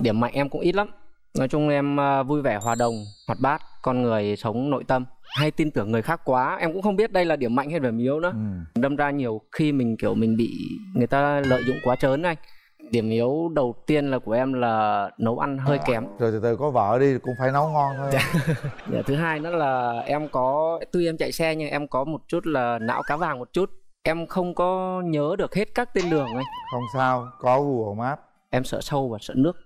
điểm mạnh em cũng ít lắm nói chung em ờ, vui vẻ hòa đồng hoạt bát con người sống nội tâm hay tin tưởng người khác quá em cũng không biết đây là điểm mạnh hay điểm yếu nữa ừ. đâm ra nhiều khi mình kiểu mình bị người ta lợi dụng quá trớn anh điểm yếu đầu tiên là của em là nấu ăn hơi à, kém rồi từ từ có vợ đi cũng phải nấu ngon thôi dạ. thứ hai nữa là em có tuy em chạy xe nhưng em có một chút là não cá vàng một chút em không có nhớ được hết các tên đường ấy không sao có google map em sợ sâu và sợ nước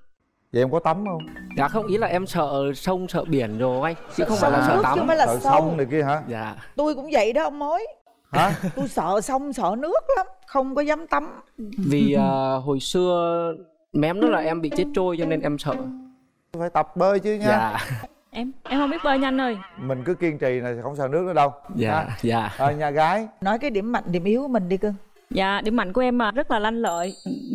vậy em có tắm không dạ không ý là em sợ sông sợ biển rồi anh chứ không phải là sợ nước, tắm chứ không là sợ sông. này kia hả dạ tôi cũng vậy đó ông mối hả tôi sợ sông sợ nước lắm không có dám tắm vì uh, hồi xưa mém đó là em bị chết trôi cho nên em sợ phải tập bơi chứ nha dạ. em em không biết bơi nhanh ơi mình cứ kiên trì là không sợ nước nữa đâu dạ hả? dạ à, nhà gái nói cái điểm mạnh điểm yếu của mình đi cưng Dạ, điểm mạnh của em à, rất là lanh lợi,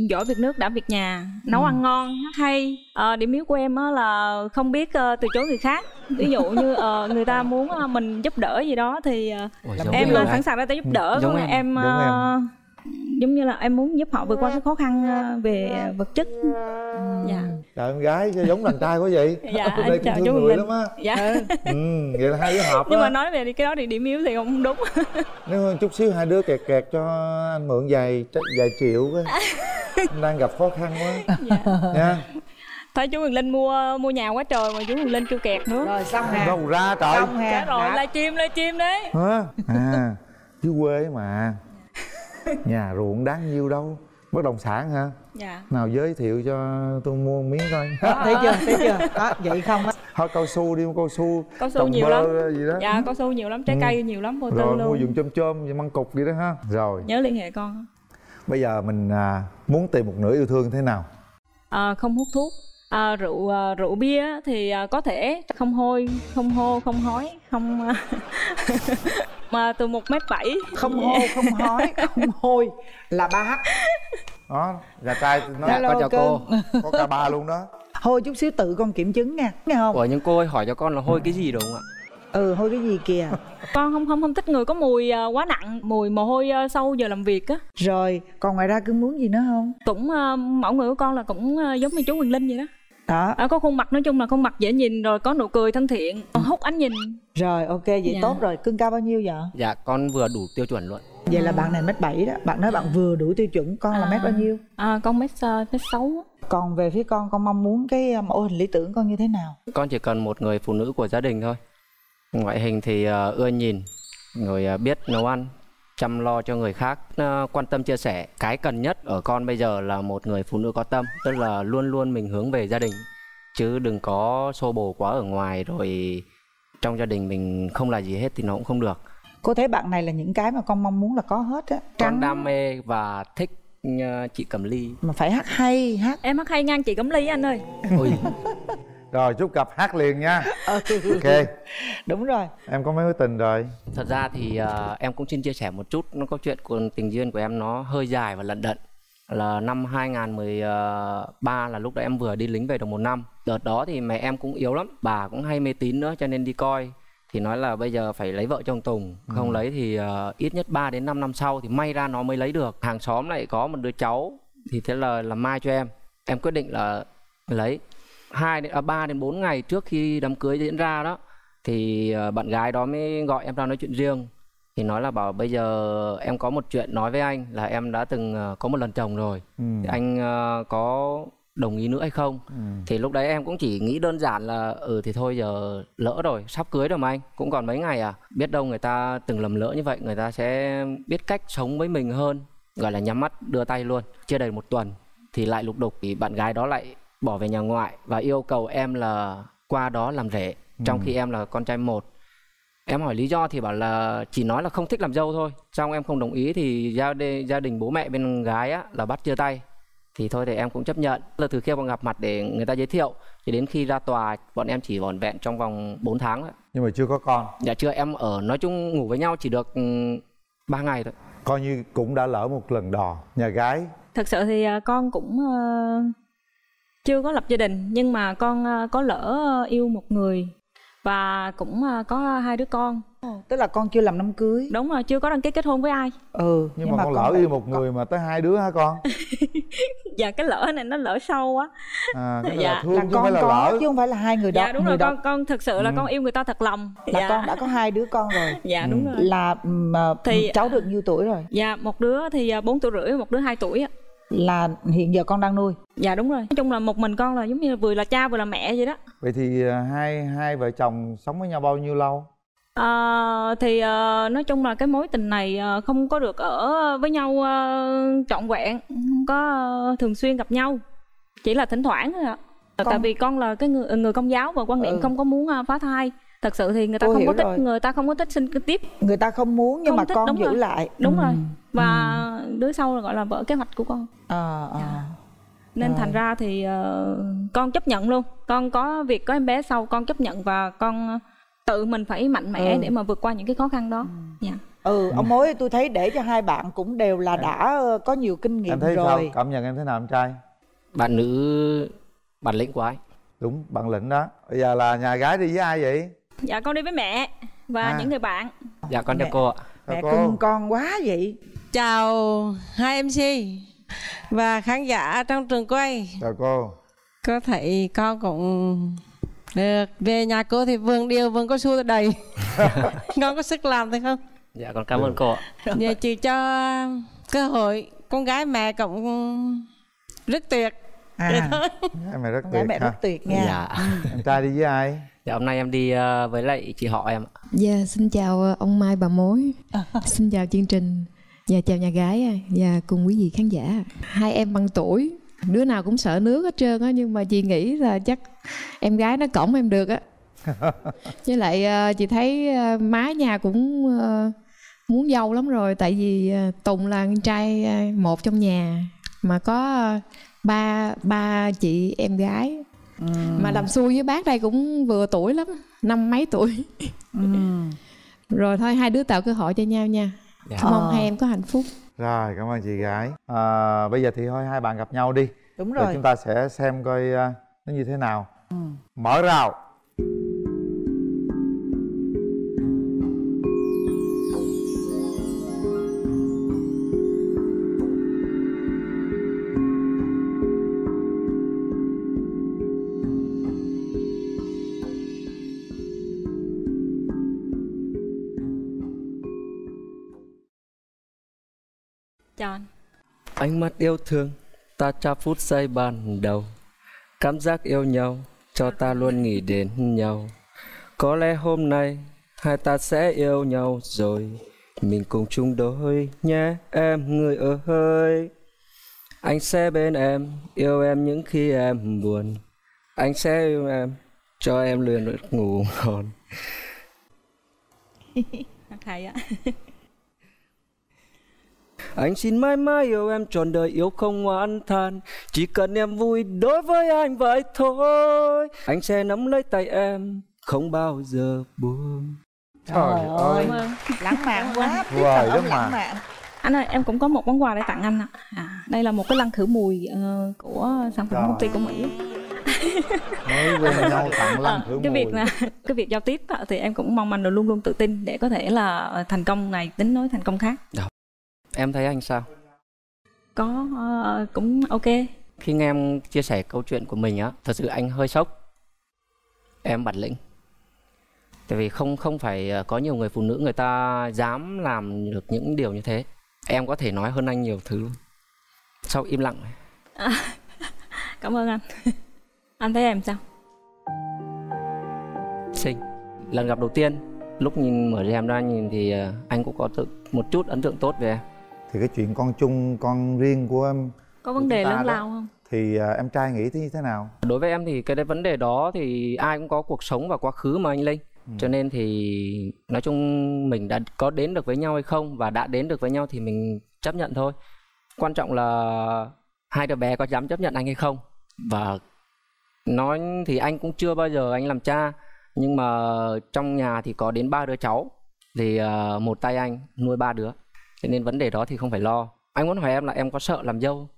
giỏi việc nước, đảm việc nhà, nấu ừ. ăn ngon, hay. À, điểm yếu của em là không biết ờ, từ chối người khác. Ví dụ như ờ, người ta muốn mình giúp đỡ gì đó thì Ủa, em là sẵn sàng ra tay giúp đỡ. Giống em, em, đúng em giống như là em muốn giúp họ vượt qua cái khó khăn về vật chất. Dạ trời em gái giống đàn trai quá vậy dạ Ở đây cũng thương người mình. lắm á dạ ừ. ừ vậy là hai đứa hợp nhưng đó. mà nói về cái đó thì điểm yếu thì không đúng nếu hơn chút xíu hai đứa kẹt kẹt cho anh mượn vài vài triệu cái anh đang gặp khó khăn quá dạ nha thôi chú Quyền Linh mua mua nhà quá trời mà chú Quyền Linh kêu kẹt nữa rồi xong nè đâu ra trời xong hè rồi live chim live chim đấy hả à, chứ quê mà nhà ruộng đáng nhiêu đâu bất động sản hả dạ nào giới thiệu cho tôi mua miếng coi đó, thấy ờ. chưa thấy chưa đó vậy không á thôi cao su đi mua cao su cao su nhiều lắm gì đó. dạ cao su nhiều lắm trái ừ. cây nhiều lắm vô tư luôn mua dùng chôm chôm và măng cục gì đó ha rồi nhớ liên hệ con bây giờ mình à, muốn tìm một nửa yêu thương thế nào à, không hút thuốc à, rượu à, rượu bia thì à, có thể không hôi không hô không hói không à, mà từ một mét bảy không hô không hói không hôi là ba đó nhà trai nó Hello, con chào cô có cả ba luôn đó hôi chút xíu tự con kiểm chứng nha nghe không ủa nhưng cô ơi hỏi cho con là hôi cái gì đúng không ạ ừ hôi cái gì kìa con không không không thích người có mùi uh, quá nặng mùi mồ hôi uh, ờ, sau giờ làm việc á rồi còn ngoài ra cưng muốn gì nữa không cũng uh, mẫu người của con là cũng uh, giống như chú Quỳnh linh vậy đó đó à, có khuôn mặt nói chung là khuôn mặt dễ nhìn rồi có nụ cười thân thiện hút ánh nhìn rồi ok vậy dạ. tốt rồi cưng cao bao nhiêu vậy dạ con vừa đủ tiêu chuẩn luôn vậy à. là ừ. bạn này mét bảy đó bạn nói bạn vừa đủ tiêu chuẩn con à. là mét bao nhiêu à, con mét ờ, mét sáu còn về phía con con mong muốn cái ờ, mẫu hình lý tưởng con như thế nào con chỉ cần một người phụ nữ của gia đình thôi ngoại hình thì ờ, ưa nhìn người biết nấu ăn chăm lo cho người khác quan tâm chia sẻ cái cần nhất ở con bây giờ là một người phụ nữ có tâm tức là luôn luôn mình hướng về gia đình chứ đừng có xô bồ quá ở ngoài rồi trong gia đình mình không là gì hết thì nó cũng không được cô thấy bạn này là những cái mà con mong muốn là có hết á trắng con đam mê và thích ờ, chị cầm ly mà phải hát hay hát em hát hay ngang chị cầm ly anh ơi Ôi. rồi chúc cặp hát liền nha ừ. ok đúng rồi em có mấy mối tình rồi thật ra thì uh, em cũng xin chia sẻ một chút nó có chuyện của tình duyên của em nó hơi dài và lận đận là năm 2013 ờ, là lúc đó em vừa đi lính về được một năm đợt đó thì mẹ em cũng yếu lắm bà cũng hay mê tín nữa cho nên đi coi thì nói là bây giờ phải lấy vợ cho Tùng ừ. không ừ. lấy thì uh, ít nhất 3 đến 5 năm sau thì may ra nó mới lấy được hàng xóm lại có một đứa cháu thì thế là làm mai cho em em quyết định là lấy hai đến à, ba đến bốn ngày trước khi đám cưới diễn ra đó thì uh, bạn gái đó mới gọi em ra nói chuyện riêng thì nói là bảo bây giờ em có một chuyện nói với anh là em đã từng uh, có một lần chồng rồi ừ. anh uh, có đồng ý nữa hay không ừ. thì lúc đấy em cũng chỉ nghĩ đơn giản là ừ thì thôi giờ lỡ rồi sắp cưới rồi mà anh cũng còn mấy ngày à biết đâu người ta từng lầm lỡ như vậy người ta sẽ biết cách sống với mình hơn gọi là nhắm mắt đưa tay luôn chưa đầy một tuần thì lại lục đục thì bạn gái đó lại bỏ về nhà ngoại và yêu cầu em là qua đó làm rể ừ. trong khi em là con trai một em hỏi lý do thì bảo là chỉ nói là không thích làm dâu thôi trong em không đồng ý thì gia, đê, gia đình bố mẹ bên gái á là bắt chia tay thì thôi thì em cũng chấp nhận là từ khi bọn gặp mặt để người ta giới thiệu thì đến khi ra tòa bọn em chỉ vỏn vẹn trong vòng 4 tháng thôi nhưng mà chưa có con dạ chưa em ở nói chung ngủ với nhau chỉ được 3 ừ, ngày thôi coi như cũng đã lỡ một lần đò nhà gái thật sự thì à, con cũng ờ, chưa có lập gia đình nhưng mà con ờ, có lỡ yêu một người và cũng ờ, có hai đứa con tức là con chưa làm đám cưới đúng rồi chưa có đăng ký kết hôn với ai ừ nhưng, nhưng mà, mà con lỡ yêu một con... người mà tới hai đứa hả con dạ cái lỡ này nó lỡ sâu quá à, cái dạ. là thương là chứ con phải là con, lỡ chứ không phải là hai người đó dạ đúng rồi đó. con con thực sự là ừ. con yêu người ta thật lòng là dạ. con đã có hai đứa con rồi dạ ừ. đúng ừ. rồi là mà, ờ, thì cháu được ờ, nhiêu tuổi rồi dạ một đứa thì bốn tuổi rưỡi một đứa hai tuổi là hiện giờ con đang nuôi dạ đúng rồi nói chung là một mình con là giống như vừa là cha vừa là mẹ vậy đó vậy thì à, hai hai vợ chồng sống với nhau bao nhiêu lâu À, thì à, nói chung là cái mối tình này à, không có được ở với nhau à, trọn vẹn không có thường xuyên gặp nhau chỉ là thỉnh thoảng thôi ạ à. tại vì con là cái người, người công giáo và quan niệm ừ. không có muốn phá thai thật sự thì người ta Tôi không có thích rồi. người ta không có thích sinh tiếp người ta không muốn nhưng không mà thích, con giữ rồi. lại đúng ừ. rồi và ừ. đứa sau là gọi là vợ kế hoạch của con à, à. Dạ nên à. thành ra thì uh, con chấp nhận luôn con có việc có em bé sau con chấp nhận và con tự mình phải mạnh mẽ ừ. để mà vượt qua những cái khó khăn đó ừ. Yeah. Dạ. ừ ông ừ. mối tôi thấy để cho hai bạn cũng đều là dạ. đã ờ, có nhiều kinh nghiệm em thấy rồi sao? cảm nhận em thế nào em trai bạn nữ bản lĩnh của ai? đúng bản lĩnh đó bây giờ là nhà gái đi với ai vậy dạ con đi với mẹ và à. những người bạn dạ con chào cô ạ mẹ cưng con quá vậy chào hai mc và khán giả trong trường quay chào cô có thấy con cũng được về nhà cô thì vườn điều vườn có xua đầy con có sức làm thấy không dạ con cảm ơn ừ. cô nhà dạ, chị cho cơ hội con gái mẹ cũng rất tuyệt à, em mẹ rất tuyệt mẹ rất tuyệt nha dạ. em trai đi với ai dạ hôm nay em đi ờ, với lại chị họ em ạ dạ xin chào ờ, ông mai bà mối à. xin chào chương trình Dạ chào nhà gái và dạ, cùng quý vị khán giả. Hai em bằng tuổi, đứa nào cũng sợ nước hết trơn á nhưng mà chị nghĩ là chắc em gái nó cổng em được á. Với lại ờ, chị thấy ờ, má nhà cũng ờ, muốn dâu lắm rồi tại vì Tùng là con trai một trong nhà mà có ba ba chị em gái. Ừ. Mà làm xui với bác đây cũng vừa tuổi lắm, năm mấy tuổi. Ừ. rồi thôi hai đứa tạo cơ hội cho nhau nha dạ. Chúc mong ờ. hai em có hạnh phúc rồi cảm ơn chị gái à, bây giờ thì thôi hai bạn gặp nhau đi đúng rồi, rồi chúng ta sẽ xem coi uh, nó như thế nào ừ. mở rào Chọn Ánh mắt yêu thương Ta cho phút giây ban đầu Cảm giác yêu nhau Cho ta luôn nghĩ đến nhau Có lẽ hôm nay Hai ta sẽ yêu nhau rồi Mình cùng chung đôi nhé Em người ơi Anh sẽ bên em Yêu em những khi em buồn Anh sẽ yêu em Cho em luyện ngủ ngon hay á Anh xin mãi mãi yêu em trọn đời yêu không oán than Chỉ cần em vui đối với anh vậy thôi Anh sẽ nắm lấy tay em không bao giờ buông Trời ơi Lãng mạn quá Tiếp wow, lãng mạn anh ơi em cũng có một món quà để tặng anh ạ à. à, đây là một cái lăn khử mùi uh, của sản phẩm công ty của mỹ mới quen nhau tặng lăn khử à, ờ, cái việc là cái việc giao tiếp thì em cũng mong anh luôn luôn tự tin để có thể là ờ, thành công này tính nói thành công khác dạ. Em thấy anh sao? Có uh, cũng ok. Khi nghe em chia sẻ câu chuyện của mình á, thật sự anh hơi sốc. Em bản lĩnh. Tại vì không không phải ờ, có nhiều người phụ nữ người ta dám làm được những điều như thế. Em có thể nói hơn anh nhiều thứ luôn. Sau im lặng. À, cảm ơn anh. anh thấy em sao? Xinh. Lần gặp đầu tiên lúc nhìn mở rèm ra nhìn thì ờ, anh cũng có tự một chút ấn tượng tốt về em thì cái chuyện con chung con riêng của em có vấn đề lớn lao không thì à, em trai nghĩ thế như thế nào đối với em thì cái vấn đề đó thì ai cũng có cuộc sống và quá khứ mà anh linh ừ. cho nên thì nói chung mình đã có đến được với nhau hay không và đã đến được với nhau thì mình chấp nhận thôi quan trọng là hai đứa bé có dám chấp nhận anh hay không và nói thì anh cũng chưa bao giờ anh làm cha nhưng mà trong nhà thì có đến ba đứa cháu thì à, một tay anh nuôi ba đứa cho nên vấn đề đó thì không phải lo anh muốn hỏi em là em có sợ làm dâu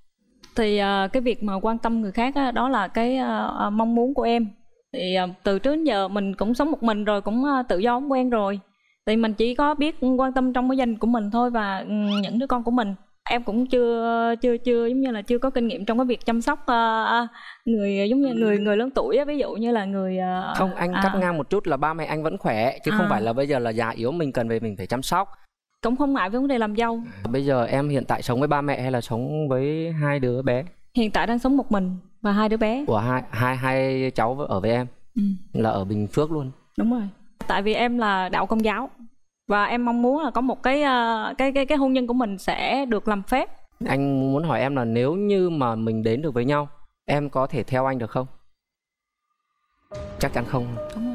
thì uh, cái việc mà quan tâm người khác á, đó là cái uh, mong muốn của em thì uh, từ trước đến giờ mình cũng sống một mình rồi cũng uh, tự do cũng quen rồi thì mình chỉ có biết quan tâm trong cái gia đình của mình thôi và ừ, những đứa con của mình em cũng chưa chưa chưa giống như là chưa có kinh nghiệm trong cái việc chăm sóc uh, người giống như người người lớn tuổi á ví dụ như là người uh, không anh cắt à. ngang một chút là ba mẹ anh vẫn khỏe chứ à. không phải là bây giờ là già yếu mình cần về mình phải chăm sóc cũng không ngại với vấn đề làm dâu bây giờ em hiện tại sống với ba mẹ hay là sống với hai đứa bé hiện tại đang sống một mình và hai đứa bé của hai hai hai cháu ở với em ừ. là ở bình phước luôn đúng rồi tại vì em là đạo công giáo và em mong muốn là có một cái ờ, cái cái cái hôn nhân của mình sẽ được làm phép anh muốn hỏi em là nếu như mà mình đến được với nhau em có thể theo anh được không chắc chắn không đúng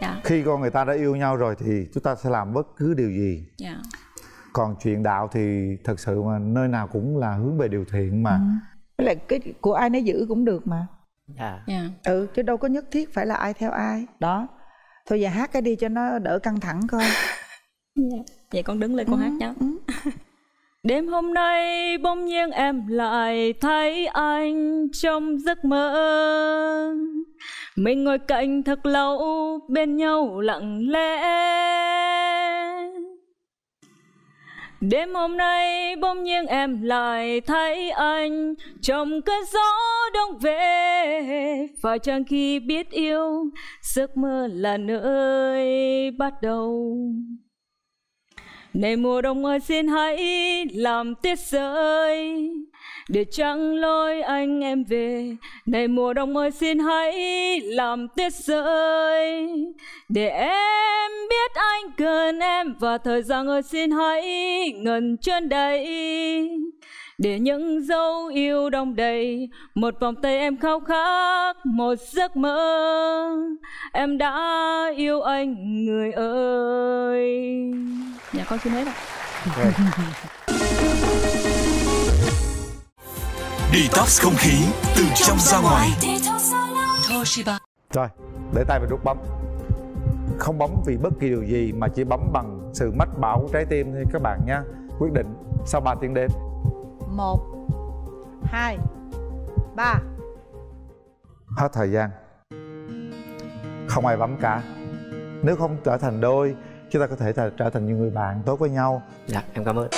Dạ. Khi con người ta đã yêu nhau rồi thì chúng ta sẽ làm bất cứ điều gì. Dạ. Còn chuyện đạo thì thật sự mà nơi nào cũng là hướng về điều thiện mà. Ừ. Là cái của ai nó giữ cũng được mà. Dạ. dạ. Ừ chứ đâu có nhất thiết phải là ai theo ai. Đó. Thôi giờ hát cái đi cho nó đỡ căng thẳng coi. dạ. Vậy con đứng lên con ừ. hát nhá. Ừ. Đêm hôm nay bỗng nhiên em lại thấy anh trong giấc mơ mình ngồi cạnh thật lâu bên nhau lặng lẽ Đêm hôm nay bỗng nhiên em lại thấy anh Trong cơn gió đông về Phải chăng khi biết yêu Giấc mơ là nơi bắt đầu Này mùa đông ơi xin hãy làm tiết rơi để chẳng lối anh em về này mùa đông ơi xin hãy làm tuyết rơi để em biết anh cần em và thời gian ơi xin hãy ngần chân đây để những dấu yêu đông đầy một vòng tay em khao khát một giấc mơ em đã yêu anh người ơi nhà dạ, con xin hết ạ Detox không khí từ trong ra ngoài Toshiba Rồi, để tay vào nút bấm Không bấm vì bất kỳ điều gì mà chỉ bấm bằng sự mách bảo của trái tim thôi các bạn nha Quyết định sau 3 tiếng đếm 1 2 3 Hết thời gian Không ai bấm cả Nếu không trở thành đôi Chúng ta có thể trở thành những người bạn tốt với nhau Dạ, em cảm ơn